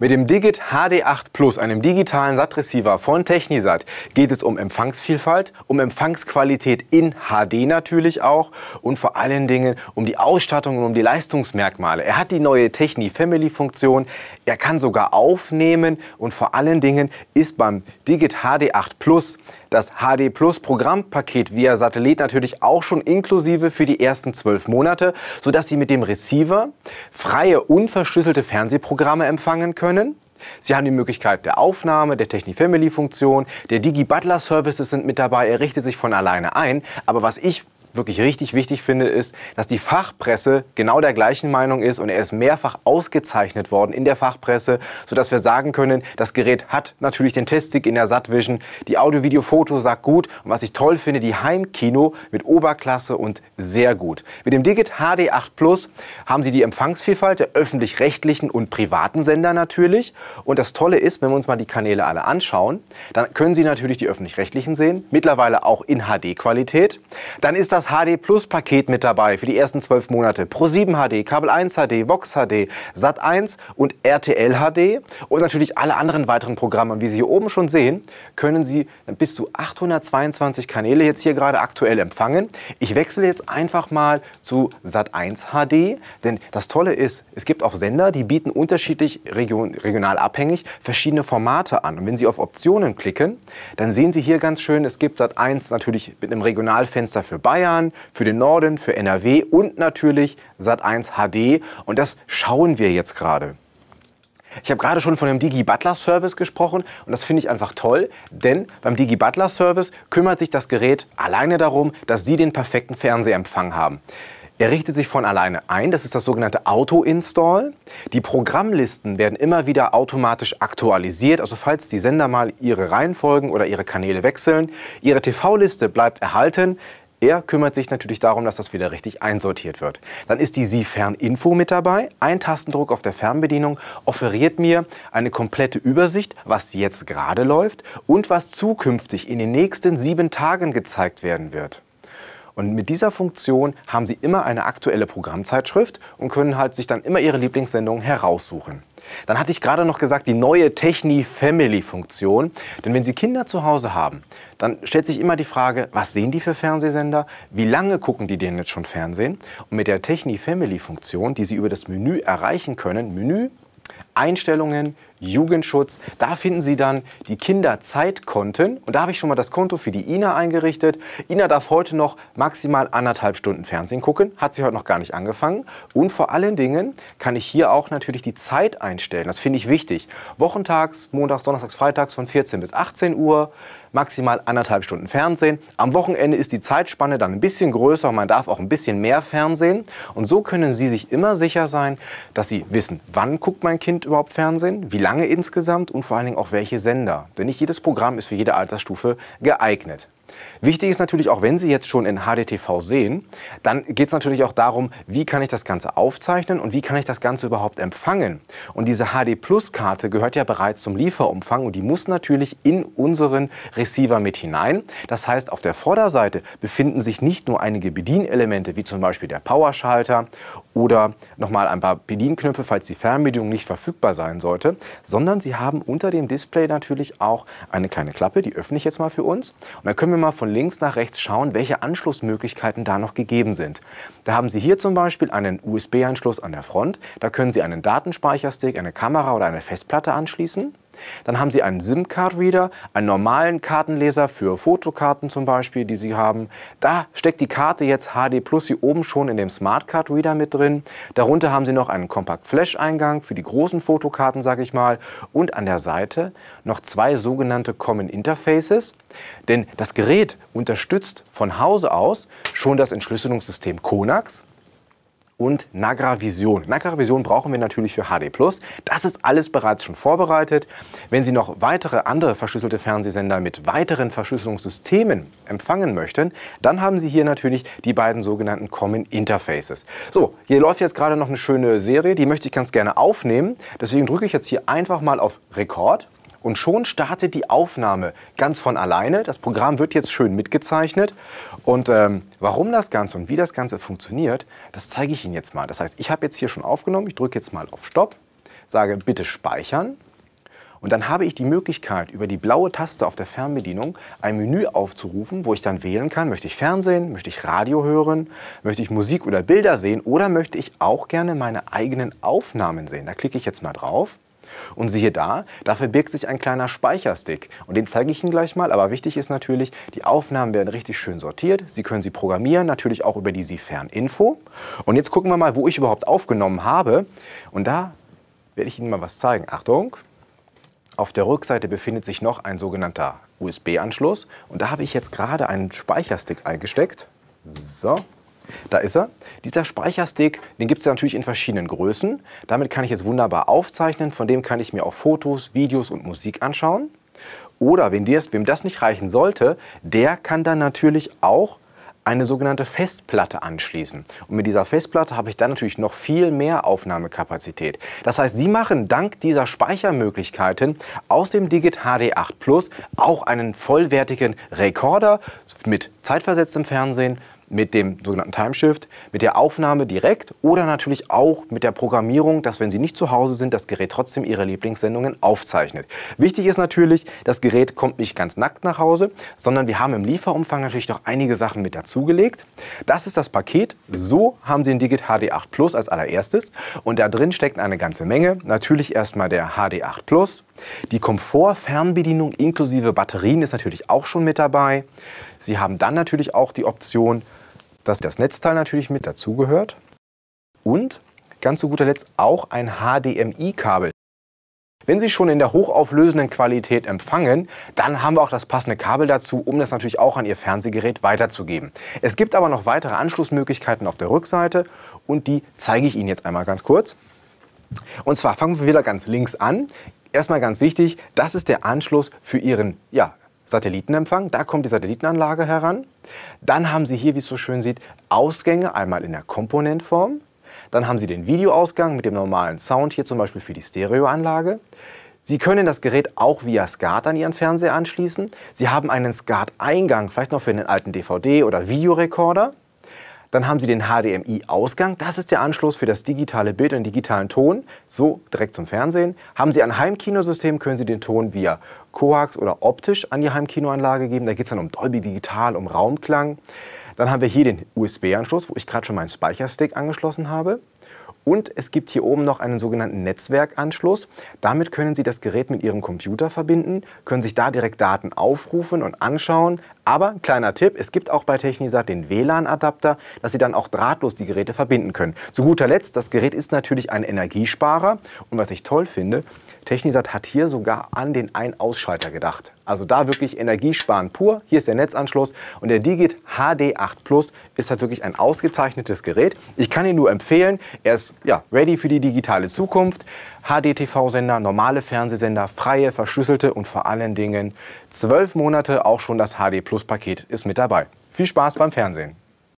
Mit dem Digit HD8 Plus, einem digitalen SAT-Receiver von Technisat, geht es um Empfangsvielfalt, um Empfangsqualität in HD natürlich auch und vor allen Dingen um die Ausstattung und um die Leistungsmerkmale. Er hat die neue Techni-Family-Funktion, er kann sogar aufnehmen und vor allen Dingen ist beim Digit HD8 Plus das HD Plus Programmpaket via Satellit natürlich auch schon inklusive für die ersten zwölf Monate, sodass Sie mit dem Receiver freie, unverschlüsselte Fernsehprogramme empfangen können können. Sie haben die Möglichkeit der Aufnahme, der Techni-Family-Funktion, der Digi-Butler-Services sind mit dabei, er richtet sich von alleine ein. Aber was ich wirklich richtig wichtig finde, ist, dass die Fachpresse genau der gleichen Meinung ist und er ist mehrfach ausgezeichnet worden in der Fachpresse, sodass wir sagen können, das Gerät hat natürlich den Teststick in der Satvision, die Audio-Video-Foto sagt gut und was ich toll finde, die Heimkino mit Oberklasse und sehr gut. Mit dem Digit HD8 Plus haben Sie die Empfangsvielfalt der öffentlich-rechtlichen und privaten Sender natürlich und das Tolle ist, wenn wir uns mal die Kanäle alle anschauen, dann können Sie natürlich die öffentlich-rechtlichen sehen, mittlerweile auch in HD-Qualität. Dann ist das das HD Plus Paket mit dabei für die ersten zwölf Monate. Pro7 HD, Kabel 1 HD, Vox HD, Sat 1 und RTL HD. Und natürlich alle anderen weiteren Programme. Und wie Sie hier oben schon sehen, können Sie bis zu 822 Kanäle jetzt hier gerade aktuell empfangen. Ich wechsle jetzt einfach mal zu Sat 1 HD. Denn das Tolle ist, es gibt auch Sender, die bieten unterschiedlich region, regional abhängig verschiedene Formate an. Und wenn Sie auf Optionen klicken, dann sehen Sie hier ganz schön, es gibt Sat 1 natürlich mit einem Regionalfenster für Bayern. Bayern, für den Norden, für NRW und natürlich Sat1 HD. Und das schauen wir jetzt gerade. Ich habe gerade schon von dem Digi Butler Service gesprochen und das finde ich einfach toll, denn beim Digi Butler Service kümmert sich das Gerät alleine darum, dass Sie den perfekten Fernsehempfang haben. Er richtet sich von alleine ein, das ist das sogenannte Auto-Install. Die Programmlisten werden immer wieder automatisch aktualisiert, also falls die Sender mal ihre Reihenfolgen oder ihre Kanäle wechseln. Ihre TV-Liste bleibt erhalten, er kümmert sich natürlich darum, dass das wieder richtig einsortiert wird. Dann ist die Sie-Ferninfo mit dabei. Ein Tastendruck auf der Fernbedienung offeriert mir eine komplette Übersicht, was jetzt gerade läuft und was zukünftig in den nächsten sieben Tagen gezeigt werden wird. Und mit dieser Funktion haben Sie immer eine aktuelle Programmzeitschrift und können halt sich dann immer Ihre Lieblingssendungen heraussuchen. Dann hatte ich gerade noch gesagt, die neue Techni-Family-Funktion. Denn wenn Sie Kinder zu Hause haben, dann stellt sich immer die Frage, was sehen die für Fernsehsender? Wie lange gucken die denn jetzt schon Fernsehen? Und mit der Techni-Family-Funktion, die Sie über das Menü erreichen können, Menü, Einstellungen, Jugendschutz. Da finden Sie dann die Kinderzeitkonten. Und da habe ich schon mal das Konto für die Ina eingerichtet. Ina darf heute noch maximal anderthalb Stunden Fernsehen gucken. Hat sie heute noch gar nicht angefangen. Und vor allen Dingen kann ich hier auch natürlich die Zeit einstellen. Das finde ich wichtig. Wochentags, montags, donnerstags, freitags von 14 bis 18 Uhr. Maximal anderthalb Stunden Fernsehen. Am Wochenende ist die Zeitspanne dann ein bisschen größer und man darf auch ein bisschen mehr Fernsehen. Und so können Sie sich immer sicher sein, dass Sie wissen, wann guckt mein Kind überhaupt Fernsehen, wie lange lange insgesamt und vor allen Dingen auch welche Sender. Denn nicht jedes Programm ist für jede Altersstufe geeignet. Wichtig ist natürlich auch, wenn Sie jetzt schon in HDTV sehen, dann geht es natürlich auch darum, wie kann ich das Ganze aufzeichnen und wie kann ich das Ganze überhaupt empfangen. Und diese HD Plus Karte gehört ja bereits zum Lieferumfang und die muss natürlich in unseren Receiver mit hinein. Das heißt, auf der Vorderseite befinden sich nicht nur einige Bedienelemente wie zum Beispiel der Powerschalter oder nochmal ein paar Bedienknöpfe, falls die Fernbedienung nicht verfügbar sein sollte, sondern Sie haben unter dem Display natürlich auch eine kleine Klappe, die öffne ich jetzt mal für uns. Und dann können wir mal von links nach rechts schauen, welche Anschlussmöglichkeiten da noch gegeben sind. Da haben Sie hier zum Beispiel einen USB-Anschluss an der Front, da können Sie einen Datenspeicherstick, eine Kamera oder eine Festplatte anschließen. Dann haben Sie einen SIM-Card-Reader, einen normalen Kartenleser für Fotokarten zum Beispiel, die Sie haben. Da steckt die Karte jetzt HD Plus hier oben schon in dem Smart Card Reader mit drin. Darunter haben Sie noch einen Compact Flash Eingang für die großen Fotokarten, sage ich mal. Und an der Seite noch zwei sogenannte Common Interfaces. Denn das Gerät unterstützt von Hause aus schon das Entschlüsselungssystem Konax und Nagra Vision. Nagra Vision brauchen wir natürlich für HD+. Das ist alles bereits schon vorbereitet. Wenn Sie noch weitere andere verschlüsselte Fernsehsender mit weiteren Verschlüsselungssystemen empfangen möchten, dann haben Sie hier natürlich die beiden sogenannten Common Interfaces. So, hier läuft jetzt gerade noch eine schöne Serie, die möchte ich ganz gerne aufnehmen. Deswegen drücke ich jetzt hier einfach mal auf Rekord und schon startet die Aufnahme ganz von alleine. Das Programm wird jetzt schön mitgezeichnet. Und ähm, warum das Ganze und wie das Ganze funktioniert, das zeige ich Ihnen jetzt mal. Das heißt, ich habe jetzt hier schon aufgenommen. Ich drücke jetzt mal auf Stopp, sage bitte speichern. Und dann habe ich die Möglichkeit, über die blaue Taste auf der Fernbedienung ein Menü aufzurufen, wo ich dann wählen kann, möchte ich Fernsehen, möchte ich Radio hören, möchte ich Musik oder Bilder sehen oder möchte ich auch gerne meine eigenen Aufnahmen sehen. Da klicke ich jetzt mal drauf. Und siehe da, da verbirgt sich ein kleiner Speicherstick. Und den zeige ich Ihnen gleich mal. Aber wichtig ist natürlich, die Aufnahmen werden richtig schön sortiert. Sie können sie programmieren, natürlich auch über die sie info Und jetzt gucken wir mal, wo ich überhaupt aufgenommen habe. Und da werde ich Ihnen mal was zeigen. Achtung! Auf der Rückseite befindet sich noch ein sogenannter USB-Anschluss. Und da habe ich jetzt gerade einen Speicherstick eingesteckt. So. Da ist er. Dieser Speicherstick, den gibt es ja natürlich in verschiedenen Größen. Damit kann ich jetzt wunderbar aufzeichnen, von dem kann ich mir auch Fotos, Videos und Musik anschauen. Oder wem das, wem das nicht reichen sollte, der kann dann natürlich auch eine sogenannte Festplatte anschließen. Und mit dieser Festplatte habe ich dann natürlich noch viel mehr Aufnahmekapazität. Das heißt, Sie machen dank dieser Speichermöglichkeiten aus dem Digit HD8 Plus auch einen vollwertigen Rekorder mit zeitversetztem Fernsehen, mit dem sogenannten Timeshift, mit der Aufnahme direkt oder natürlich auch mit der Programmierung, dass wenn Sie nicht zu Hause sind, das Gerät trotzdem Ihre Lieblingssendungen aufzeichnet. Wichtig ist natürlich, das Gerät kommt nicht ganz nackt nach Hause, sondern wir haben im Lieferumfang natürlich noch einige Sachen mit dazugelegt. Das ist das Paket. So haben Sie den Digit HD8 Plus als allererstes und da drin steckt eine ganze Menge. Natürlich erstmal der HD8 Plus. Die Komfort-Fernbedienung inklusive Batterien ist natürlich auch schon mit dabei. Sie haben dann natürlich auch die Option, dass das Netzteil natürlich mit dazugehört und ganz zu guter Letzt auch ein HDMI-Kabel. Wenn Sie schon in der hochauflösenden Qualität empfangen, dann haben wir auch das passende Kabel dazu, um das natürlich auch an Ihr Fernsehgerät weiterzugeben. Es gibt aber noch weitere Anschlussmöglichkeiten auf der Rückseite und die zeige ich Ihnen jetzt einmal ganz kurz. Und zwar fangen wir wieder ganz links an. Erstmal ganz wichtig, das ist der Anschluss für Ihren ja, Satellitenempfang, da kommt die Satellitenanlage heran. Dann haben Sie hier, wie es so schön sieht, Ausgänge, einmal in der Komponentform. Dann haben Sie den Videoausgang mit dem normalen Sound, hier zum Beispiel für die Stereoanlage. Sie können das Gerät auch via SCART an Ihren Fernseher anschließen. Sie haben einen SCART-Eingang, vielleicht noch für einen alten DVD- oder Videorekorder. Dann haben Sie den HDMI-Ausgang, das ist der Anschluss für das digitale Bild und den digitalen Ton, so direkt zum Fernsehen. Haben Sie ein Heimkinosystem, können Sie den Ton via Coax oder optisch an die Heimkinoanlage geben. Da geht es dann um Dolby Digital, um Raumklang. Dann haben wir hier den USB-Anschluss, wo ich gerade schon meinen Speicherstick angeschlossen habe. Und es gibt hier oben noch einen sogenannten Netzwerkanschluss. Damit können Sie das Gerät mit Ihrem Computer verbinden, können sich da direkt Daten aufrufen und anschauen. Aber kleiner Tipp, es gibt auch bei Technisat den WLAN-Adapter, dass Sie dann auch drahtlos die Geräte verbinden können. Zu guter Letzt, das Gerät ist natürlich ein Energiesparer. Und was ich toll finde, Technisat hat hier sogar an den Ein-Ausschalter gedacht. Also da wirklich Energiesparen pur. Hier ist der Netzanschluss und der Digit HD8 Plus ist halt wirklich ein ausgezeichnetes Gerät. Ich kann ihn nur empfehlen. Er ist ja, ready für die digitale Zukunft. HDTV-Sender, normale Fernsehsender, freie, verschlüsselte und vor allen Dingen zwölf Monate auch schon das HD Plus Paket ist mit dabei. Viel Spaß beim Fernsehen.